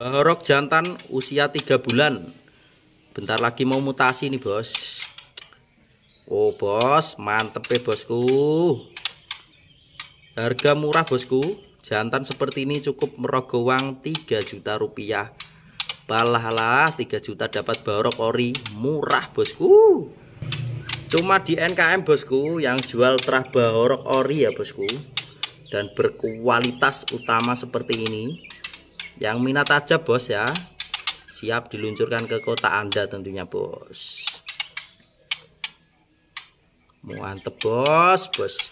Eh, Rok jantan usia 3 bulan. Bentar lagi mau mutasi nih, Bos. Oh, Bos, mantep ya, Bosku. Harga murah, Bosku. Jantan seperti ini cukup merogoh uang 3 juta rupiah. lah, 3 juta dapat barok ori murah, Bosku. Cuma di NKM, Bosku, yang jual terah barok ori ya, Bosku. Dan berkualitas utama seperti ini. Yang minat aja bos ya. Siap diluncurkan ke kota Anda tentunya bos. Mantep bos, bos.